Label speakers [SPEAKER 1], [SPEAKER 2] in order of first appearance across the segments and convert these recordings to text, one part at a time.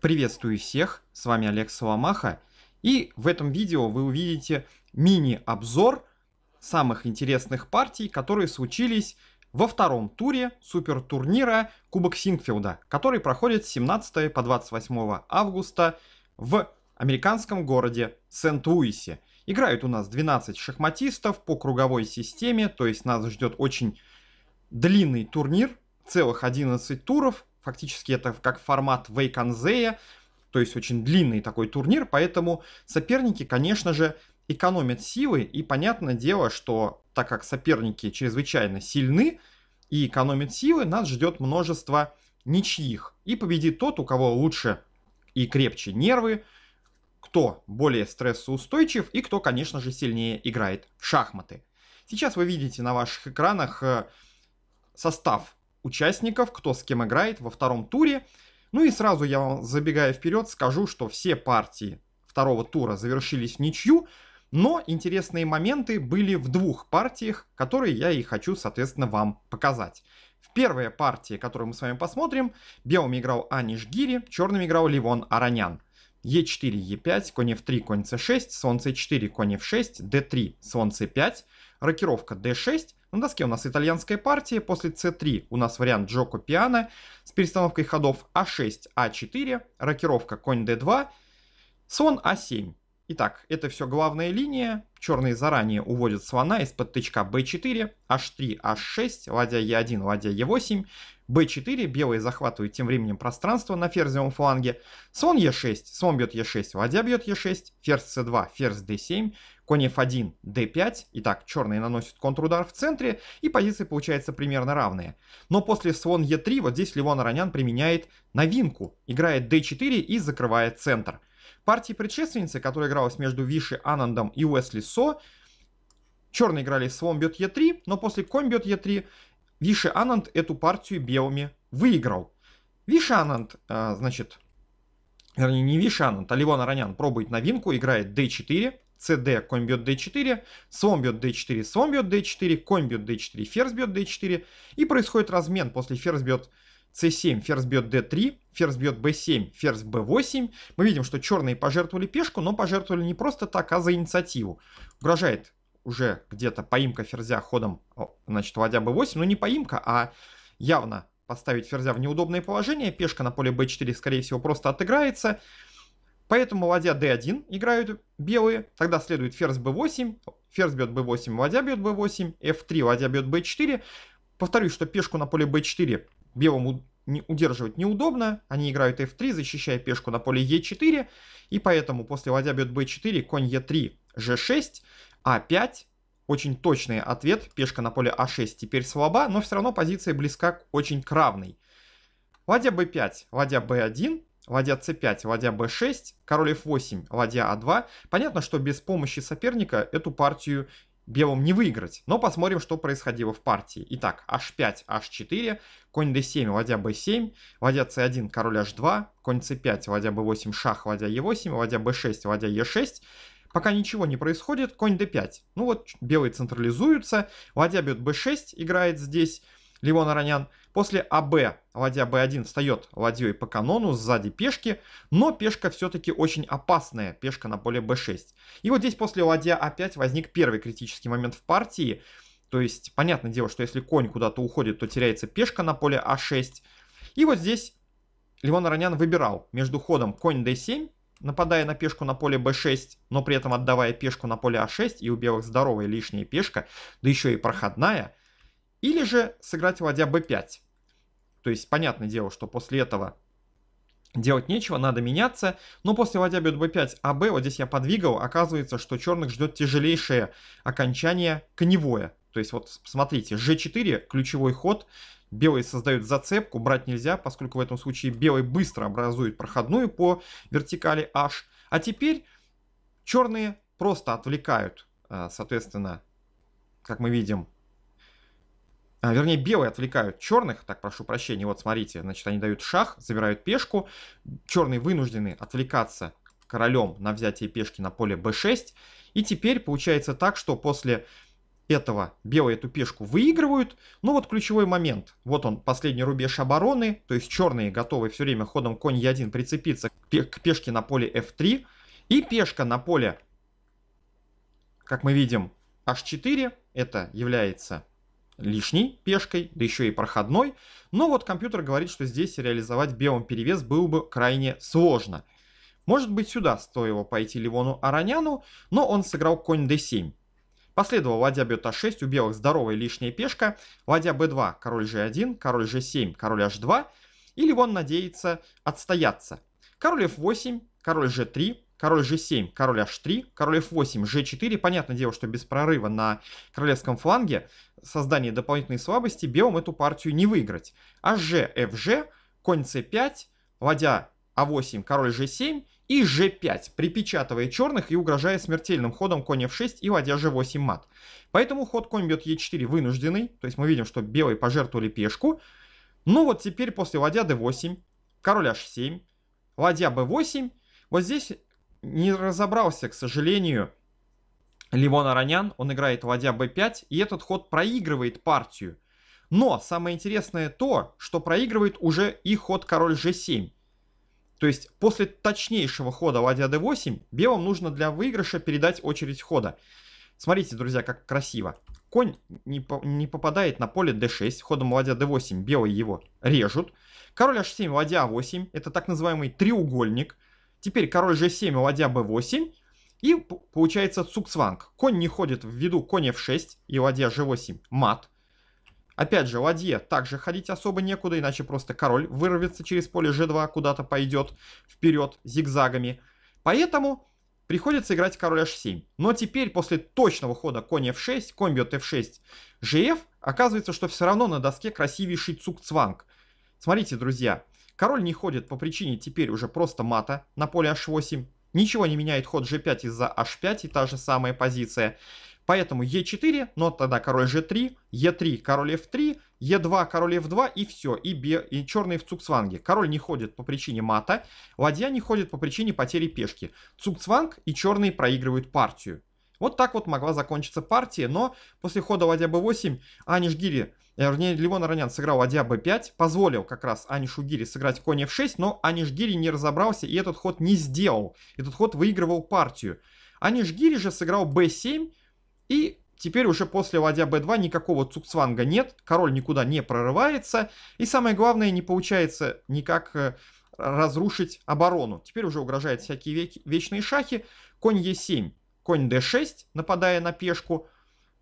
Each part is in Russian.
[SPEAKER 1] Приветствую всех, с вами Олег Соломаха, и в этом видео вы увидите мини-обзор самых интересных партий, которые случились во втором туре супертурнира Кубок Сингфилда, который проходит с 17 по 28 августа в американском городе Сент-Луисе. Играют у нас 12 шахматистов по круговой системе, то есть нас ждет очень длинный турнир, целых 11 туров, фактически это как формат Вейконзея, то есть очень длинный такой турнир, поэтому соперники, конечно же, экономят силы, и понятное дело, что так как соперники чрезвычайно сильны и экономят силы, нас ждет множество ничьих. И победит тот, у кого лучше и крепче нервы, кто более стрессоустойчив и кто, конечно же, сильнее играет в шахматы. Сейчас вы видите на ваших экранах э, состав участников, кто с кем играет во втором туре. Ну и сразу я вам, забегая вперед, скажу, что все партии второго тура завершились в ничью, но интересные моменты были в двух партиях, которые я и хочу, соответственно, вам показать. В первой партии, которую мы с вами посмотрим, белыми играл Аниш Гири, черными играл Ливон Аронян. Е4, Е5, конь F3, конь c 6 солнце 4, конь F6, D3, солнце 5, рокировка D6, на доске у нас итальянская партия, после c3 у нас вариант Джоко Пиано с перестановкой ходов а6, а4, рокировка конь d2, слон а7. Итак, это все главная линия. Черные заранее уводят слона из-под тычка b4, h3, h6, ладья e1, ладья e8 b4, белые захватывают тем временем пространство на ферзевом фланге, слон e6, слон бьет e6, ладья бьет e6, ферзь c2, ферзь d7, конь f1, d5, итак, черные наносят контрудар в центре, и позиции получаются примерно равные. Но после слон e3 вот здесь Левон Аронян применяет новинку, играет d4 и закрывает центр. Партии предшественницы, которая игралась между Виши Анандом и Уэсли Со, черные играли слон бьет e3, но после конь бьет e3 Вишиананд эту партию белыми выиграл. Вишананд, а, значит, вернее, не Вишананд, а Ливон Аронян пробует новинку, играет d4, cd, конь бьет d4, слон бьет d4, слон бьет d4, конь бьет d4, ферзь бьет d4, и происходит размен после ферзь бьет c7, ферзь бьет d3, ферзь бьет b7, ферзь b8. Мы видим, что черные пожертвовали пешку, но пожертвовали не просто так, а за инициативу. Угрожает уже где-то поимка ферзя ходом, значит, ладья b8, ну не поимка, а явно поставить ферзя в неудобное положение, пешка на поле b4, скорее всего, просто отыграется, поэтому ладья d1 играют белые, тогда следует ферзь b8, ферзь бьет b8, ладья бьет b8, f3, ладья бьет b4, повторюсь, что пешку на поле b4 белому удерживать неудобно, они играют f3, защищая пешку на поле e4, и поэтому после ладья бьет b4, конь e3, g6, а5 очень точный ответ. Пешка на поле А6 теперь слаба, но все равно позиция близка к очень кравной равной. Ладья b5, ладья b1, ладья c5, ладья b6, король f8, ладья а2. Понятно, что без помощи соперника эту партию белым не выиграть, но посмотрим, что происходило в партии. Итак, h5, h4, конь d7, ладья b7, ладья c1, король h2, конь c5, ладья b8, шах, ладья e8, ладья b6, ладья e6. Пока ничего не происходит, конь d5. Ну вот, белые централизуются, ладья бьет b6, играет здесь Ливон Аронян. После АБ ладья b1 встает ладьей по канону сзади пешки, но пешка все-таки очень опасная, пешка на поле b6. И вот здесь после ладья а5 возник первый критический момент в партии. То есть, понятное дело, что если конь куда-то уходит, то теряется пешка на поле а6. И вот здесь Ливон Аронян выбирал между ходом конь d7 нападая на пешку на поле b6, но при этом отдавая пешку на поле a6, а и у белых здоровая лишняя пешка, да еще и проходная, или же сыграть ладья b5. То есть, понятное дело, что после этого делать нечего, надо меняться, но после ладья бьет b5, а b, вот здесь я подвигал, оказывается, что черных ждет тяжелейшее окончание коневое, то есть вот смотрите, g4, ключевой ход, белый создает зацепку, брать нельзя, поскольку в этом случае белый быстро образует проходную по вертикали h. А теперь черные просто отвлекают, а, соответственно, как мы видим, а, вернее, белые отвлекают черных, так, прошу прощения, вот смотрите, значит, они дают шах, забирают пешку, черные вынуждены отвлекаться королем на взятие пешки на поле b6, и теперь получается так, что после этого белые эту пешку выигрывают. Ну вот ключевой момент. Вот он, последний рубеж обороны. То есть черные готовы все время ходом конь Е1 прицепиться к пешке на поле F3. И пешка на поле, как мы видим, H4. Это является лишней пешкой, да еще и проходной. Но вот компьютер говорит, что здесь реализовать белым перевес было бы крайне сложно. Может быть сюда стоило пойти Ливону Араняну, но он сыграл конь d7. Последовал ладья бьет а6, у белых здоровая лишняя пешка, ладья б 2 король g1, король g7, король h2, и Ливон надеется отстояться. Король f8, король g3, король g7, король h3, король f8, g4. Понятное дело, что без прорыва на королевском фланге, создание дополнительной слабости, белым эту партию не выиграть. hg, fg, конь c5, ладья а8, король g7 и g5, припечатывая черных и угрожая смертельным ходом конь f6 и ладья g8 мат. Поэтому ход конь бьет e4 вынужденный, то есть мы видим, что белые пожертвовали пешку. но ну вот теперь после ладья d8, король h7, ладья b8, вот здесь не разобрался, к сожалению, Ливон аронян он играет ладья b5, и этот ход проигрывает партию. Но самое интересное то, что проигрывает уже и ход король g7. То есть после точнейшего хода ладья d8 белым нужно для выигрыша передать очередь хода. Смотрите, друзья, как красиво. Конь не, по не попадает на поле d6, ходом ладья d8 белые его режут. Король h7, ладья a8, а это так называемый треугольник. Теперь король g7, ладья b8. И получается цукцванг. Конь не ходит ввиду виду конь f6 и ладья g8 мат. Опять же, ладье также ходить особо некуда, иначе просто король вырвется через поле g2, куда-то пойдет вперед зигзагами. Поэтому приходится играть король h7. Но теперь после точного хода конь f6, конь бьет f6, gf, оказывается, что все равно на доске красивейший Цукцванг. Смотрите, друзья, король не ходит по причине теперь уже просто мата на поле h8, ничего не меняет ход g5 из-за h5 и та же самая позиция. Поэтому Е4, но тогда король G3, Е3, король F3, Е2, король F2 и все. И, бе, и черные в цукцванге. Король не ходит по причине мата, ладья не ходит по причине потери пешки. Цукцванг и черные проигрывают партию. Вот так вот могла закончиться партия, но после хода ладья b8 Аниш Гири, э, вернее, Ливон Аронян сыграл ладья b5, позволил как раз Анишу Гири сыграть конь f6, но Аниш Гири не разобрался и этот ход не сделал. Этот ход выигрывал партию. Аниш Гири же сыграл b7, и Теперь уже после ладья b2 никакого цукцванга нет, король никуда не прорывается, и самое главное, не получается никак э, разрушить оборону. Теперь уже угрожают всякие веки, вечные шахи. Конь e7, конь d6, нападая на пешку,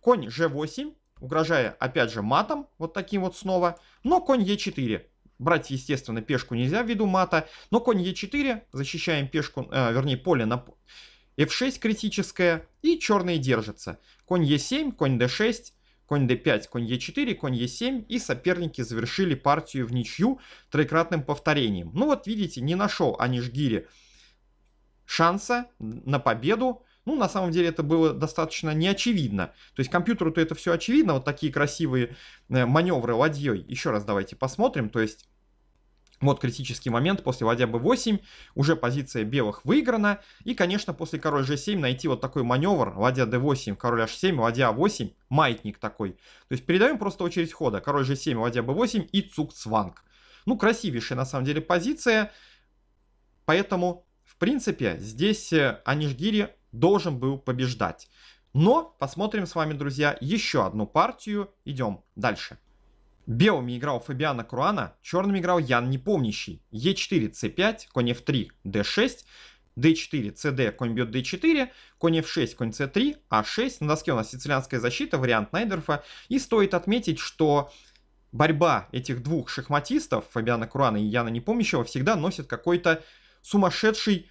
[SPEAKER 1] конь g8, угрожая опять же матом, вот таким вот снова, но конь e4. Брать, естественно, пешку нельзя ввиду мата, но конь e4, защищаем пешку, э, вернее, поле на f6 критическая, и черные держатся. Конь e7, конь d6, конь d5, конь e4, конь e7, и соперники завершили партию в ничью троекратным повторением. Ну вот видите, не нашел Анишгири шанса на победу. Ну, на самом деле это было достаточно неочевидно. То есть компьютеру-то это все очевидно, вот такие красивые э, маневры ладьей. Еще раз давайте посмотрим. То есть вот критический момент, после ладья b8 уже позиция белых выиграна. И, конечно, после король g7 найти вот такой маневр, ладья d8, король h7, ладья a8, а маятник такой. То есть передаем просто очередь хода, король g7, ладья b8 и цук-цванг. Ну, красивейшая на самом деле позиция, поэтому, в принципе, здесь э, Анишгири должен был побеждать. Но посмотрим с вами, друзья, еще одну партию, идем дальше. Белыми играл Фабиана Круана, черными играл Ян Непомнящий. Е4, c5, конь f3, d6, d4, cd, конь бьет d4, конь f6, конь c3, а6. На доске у нас сицилианская защита, вариант Найдерфа. И стоит отметить, что борьба этих двух шахматистов, Фабиана Круана и Яна Непомнящего, всегда носит какой-то сумасшедший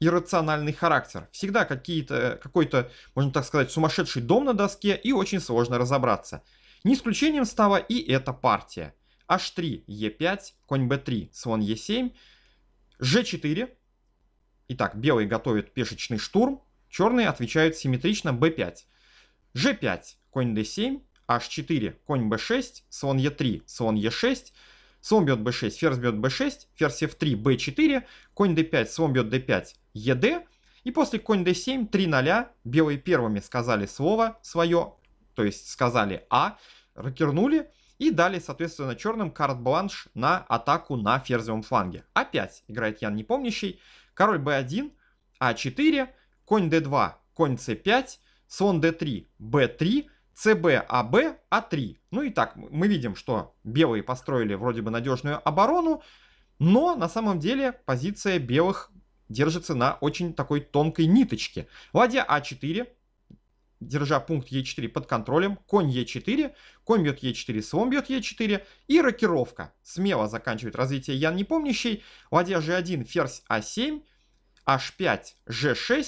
[SPEAKER 1] иррациональный характер. Всегда какие-то, какой-то, можно так сказать, сумасшедший дом на доске и очень сложно разобраться. Не исключением стала и эта партия. h3, e5, конь b3, слон e7, g4. Итак, белый готовит пешечный штурм, черные отвечают симметрично b5. g5, конь d7, h4, конь b6, слон e3, слон e6, слон бьет b6, ферзь бьет b6, ферзь f3, b4, конь d5, слон бьет d5, ед. И после конь d7, 3 0, белые первыми сказали слово свое то есть сказали А, рокернули и дали, соответственно, черным карт-бланш на атаку на ферзевом фланге. Опять играет Ян Непомнящий, король b1, а4, конь d2, конь c5, слон d3, b3, cb, аб, а3. Ну и так, мы видим, что белые построили вроде бы надежную оборону, но на самом деле позиция белых держится на очень такой тонкой ниточке. Ладья а4, держа пункт Е4 под контролем, конь Е4, конь бьет Е4, слон бьет Е4 и рокировка. Смело заканчивает развитие Ян Непомнящий, ладья G1, ферзь А7, H5, G6,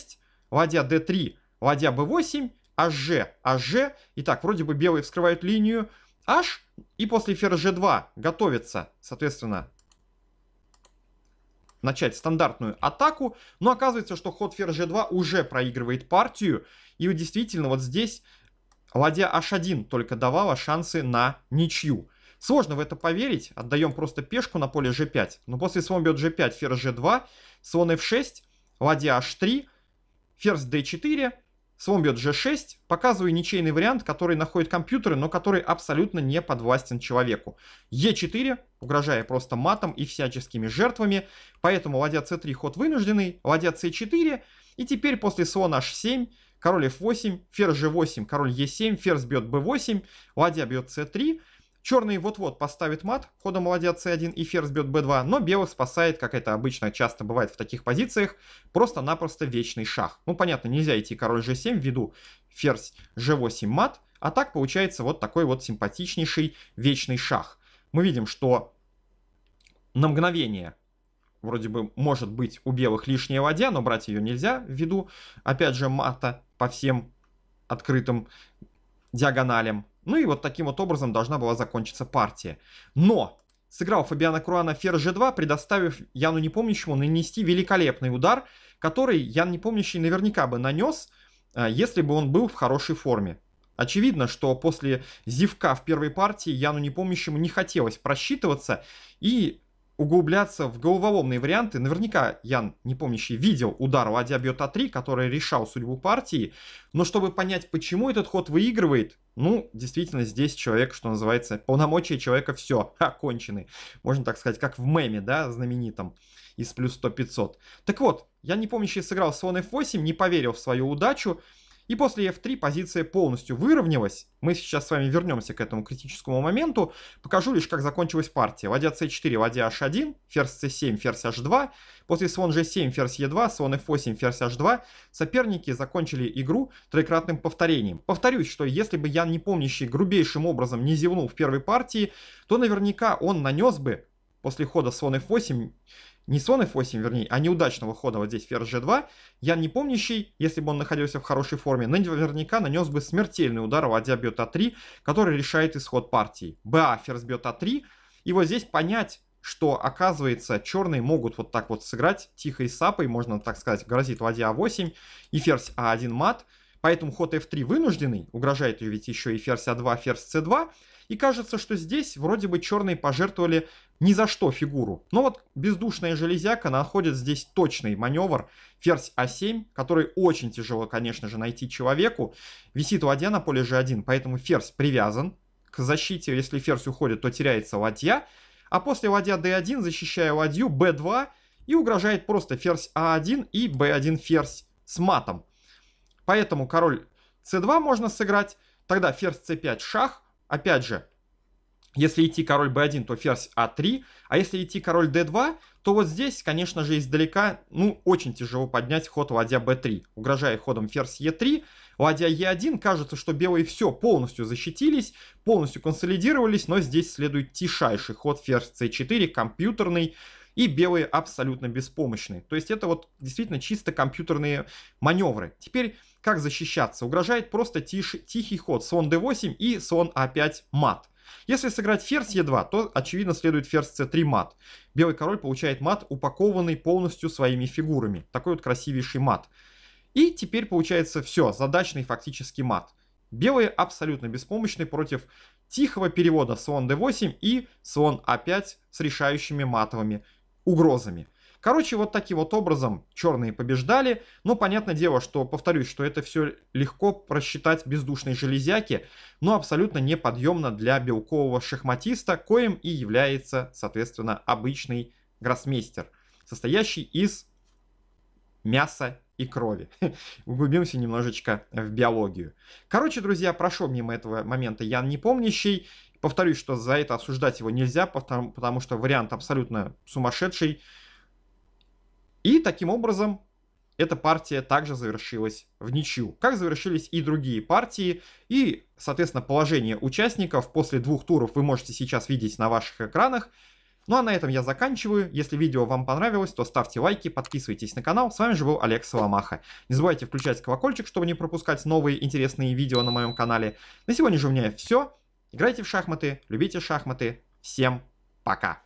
[SPEAKER 1] ладья D3, ладья B8, HG, HG. Итак, вроде бы белые вскрывают линию H, и после ферзь G2 готовится, соответственно, начать стандартную атаку, но оказывается, что ход ферзь g2 уже проигрывает партию, и действительно вот здесь ладья h1 только давала шансы на ничью. Сложно в это поверить, отдаем просто пешку на поле g5, но после слон бьет g5, ферзь g2, слон f6, ладья h3, ферзь d4, Слон бьет g6, показываю ничейный вариант, который находит компьютеры, но который абсолютно не подвластен человеку. e4, угрожая просто матом и всяческими жертвами, поэтому ладья c3 ход вынужденный, ладья c4, и теперь после слона h7, король f8, ферзь g8, король e7, ферзь бьет b8, ладья бьет c3, Черные вот-вот поставят мат ходом молодец c1 и ферзь бьет b2, но белых спасает, как это обычно часто бывает в таких позициях, просто-напросто вечный шах. Ну понятно, нельзя идти король g7 ввиду ферзь g8 мат, а так получается вот такой вот симпатичнейший вечный шах. Мы видим, что на мгновение вроде бы может быть у белых лишняя ладья, но брать ее нельзя ввиду, опять же, мата по всем открытым диагоналям. Ну и вот таким вот образом должна была закончиться партия. Но сыграл Фабиана Круана ферзь g2, предоставив Яну Непомнящему нанести великолепный удар, который Ян Непомнящий наверняка бы нанес, а, если бы он был в хорошей форме. Очевидно, что после зевка в первой партии Яну Непомнящему не хотелось просчитываться, и углубляться в головоломные варианты. Наверняка Ян, не помнящий, видел удар ладья бьет А3, который решал судьбу партии. Но чтобы понять, почему этот ход выигрывает, ну, действительно, здесь человек, что называется, полномочия человека все, окончены. Можно так сказать, как в меме, да, знаменитом, из плюс 100-500. Так вот, я не помнящий сыграл слон F8, не поверил в свою удачу, и после f3 позиция полностью выровнялась. Мы сейчас с вами вернемся к этому критическому моменту. Покажу лишь, как закончилась партия. Ладья c4, ладья h1, ферзь c7, ферзь h2. После слон g7, ферзь e2, слон f8, ферзь h2. Соперники закончили игру троекратным повторением. Повторюсь, что если бы Ян Непомнящий грубейшим образом не зевнул в первой партии, то наверняка он нанес бы после хода слон f8 не слон f8, вернее, а неудачного хода вот здесь ферзь g2, Ян Непомнящий, если бы он находился в хорошей форме, наверняка нанес бы смертельный удар, ладья бьет а3, который решает исход партии. ба, ферзь бьет а3, и вот здесь понять, что, оказывается, черные могут вот так вот сыграть тихой сапой, можно так сказать, грозит ладья а8 и ферзь а1 мат, поэтому ход f3 вынужденный, угрожает ведь еще и ферзь а2, ферзь c2, и кажется, что здесь вроде бы черные пожертвовали ни за что фигуру. Но вот бездушная железяка находит здесь точный маневр, ферзь А7, который очень тяжело, конечно же, найти человеку. Висит ладья на поле G1, поэтому ферзь привязан к защите. Если ферзь уходит, то теряется ладья. А после ладья D1, защищая ладью, B2 и угрожает просто ферзь a а 1 и B1 ферзь с матом. Поэтому король c2 можно сыграть. Тогда ферзь c5 шах. Опять же, если идти король b1, то ферзь a а 3 а если идти король d2, то вот здесь, конечно же, издалека, ну, очень тяжело поднять ход ладья b3, угрожая ходом ферзь e3, ладья e1, кажется, что белые все полностью защитились, полностью консолидировались, но здесь следует тишайший ход ферзь c4, компьютерный, и белые абсолютно беспомощны. То есть это вот действительно чисто компьютерные маневры. Теперь как защищаться? Угрожает просто тиш... тихий ход слон d8 и слон a5 а мат. Если сыграть ферзь Е2, то очевидно следует ферзь С3 мат. Белый король получает мат, упакованный полностью своими фигурами. Такой вот красивейший мат. И теперь получается все, задачный фактически мат. Белые абсолютно беспомощны против тихого перевода слон d8 и слон a5 а с решающими матовыми угрозами. Короче, вот таким вот образом черные побеждали. Но ну, понятное дело, что, повторюсь, что это все легко просчитать бездушной железяки, но абсолютно неподъемно для белкового шахматиста, коим и является, соответственно, обычный гроссмейстер, состоящий из мяса и крови. Углубимся немножечко в биологию. Короче, друзья, прошел мимо этого момента Ян Непомнящий. Повторюсь, что за это осуждать его нельзя, потому, потому что вариант абсолютно сумасшедший. И таким образом эта партия также завершилась в ничью, как завершились и другие партии. И, соответственно, положение участников после двух туров вы можете сейчас видеть на ваших экранах. Ну а на этом я заканчиваю. Если видео вам понравилось, то ставьте лайки, подписывайтесь на канал. С вами же был Олег Соломаха. Не забывайте включать колокольчик, чтобы не пропускать новые интересные видео на моем канале. На сегодня же у меня все. Играйте в шахматы, любите шахматы. Всем пока!